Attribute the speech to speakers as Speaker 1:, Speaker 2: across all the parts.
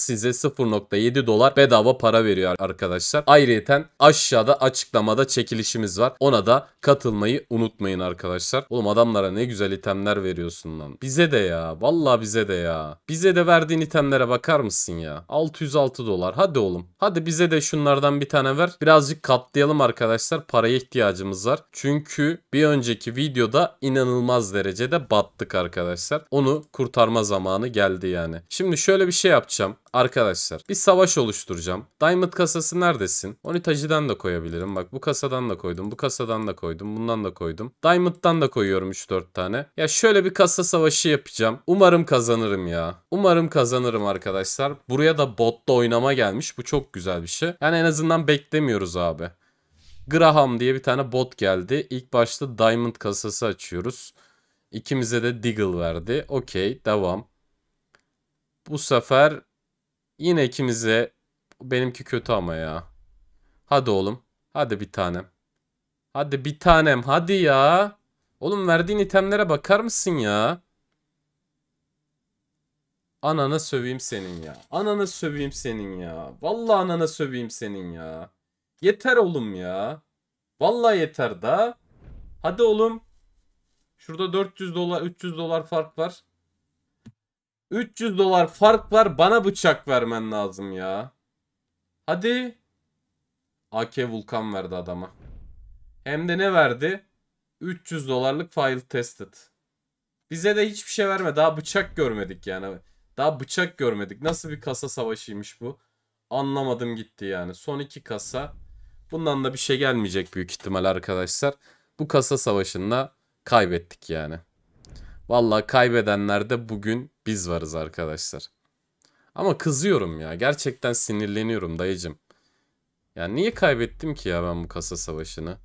Speaker 1: size 0.7 dolar bedava para veriyor arkadaşlar. Ayrıyeten aşağıda açıklamada çekilişimiz var. Ona da katılmayı unutmayın arkadaşlar. Oğlum adamlara ne güzel itemler veriyorsun lan. Bize de ya. Valla bize de ya. Bize de verdiğin itemlere bakar mısın ya? 606 dolar. Hadi oğlum. Hadi bize de şunlardan bir tane ver. Birazcık katlayalım arkadaşlar. Paraya ihtiyacımız var. Çünkü bir önceki videoda inanılmaz derecede battık arkadaşlar. Onu kurtarma zamanı geldi yani. Şimdi şöyle bir şey yapacağım. Arkadaşlar bir savaş oluşturacağım. Diamond kasası neredesin? Onitacı'dan da koyabilirim. Bak bu kasadan da koydum. Bu kasadan da koydum. Bundan da koydum. Diamond'dan da koyuyorum 3-4 tane. Ya şöyle bir kasa savaşı yapacağım. Umarım kazanırım ya. Umarım kazanırım arkadaşlar. Buraya da botta oynama gelmiş. Bu çok güzel bir şey. Yani en azından beklemiyoruz abi. Graham diye bir tane bot geldi. İlk başta Diamond kasası açıyoruz. İkimize de Deagle verdi. Okey devam. Bu sefer Yine ikimize benimki kötü ama ya. Hadi oğlum. Hadi bir tanem. Hadi bir tanem. Hadi ya. Oğlum verdiğin itemlere bakar mısın ya? Ananı söveyim senin ya. Ananı söveyim senin ya. Vallahi ananı söveyim senin ya. Yeter oğlum ya. Vallahi yeter da. Hadi oğlum. Şurada 400 dolar 300 dolar fark var. 300 dolar fark var. Bana bıçak vermen lazım ya. Hadi. AK Vulkan verdi adama. Hem de ne verdi? 300 dolarlık file tested. Bize de hiçbir şey verme. Daha bıçak görmedik yani. Daha bıçak görmedik. Nasıl bir kasa savaşıymış bu? Anlamadım gitti yani. Son iki kasa. Bundan da bir şey gelmeyecek büyük ihtimal arkadaşlar. Bu kasa savaşında kaybettik yani. Valla kaybedenler de bugün biz varız arkadaşlar. Ama kızıyorum ya. Gerçekten sinirleniyorum dayıcım. Ya niye kaybettim ki ya ben bu kasa savaşını?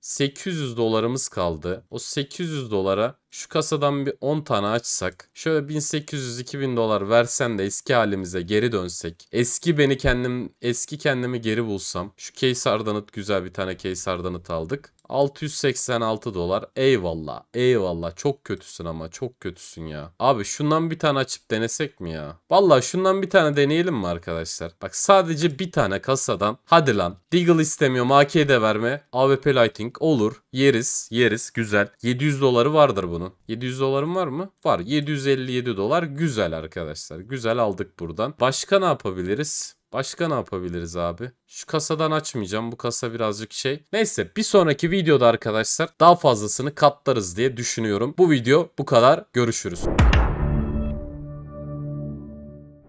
Speaker 1: 800 dolarımız kaldı. O 800 dolara şu kasadan bir 10 tane açsak. Şöyle 1800-2000 dolar versen de eski halimize geri dönsek. Eski beni kendim, eski kendimi geri bulsam. Şu case ardanıt güzel bir tane case ardanıt aldık. 686 dolar. Eyvallah. Eyvallah. Çok kötüsün ama. Çok kötüsün ya. Abi şundan bir tane açıp denesek mi ya? Vallahi şundan bir tane deneyelim mi arkadaşlar? Bak sadece bir tane kasadan. Hadi lan. Deagle istemiyorum. AK'de verme. AWP Lighting. Olur. Yeriz. Yeriz. Güzel. 700 doları vardır bu bunun. 700 dolarım var mı? Var. 757 dolar güzel arkadaşlar. Güzel aldık buradan. Başka ne yapabiliriz? Başka ne yapabiliriz abi? Şu kasadan açmayacağım. Bu kasa birazcık şey. Neyse bir sonraki videoda arkadaşlar daha fazlasını katlarız diye düşünüyorum. Bu video bu kadar. Görüşürüz.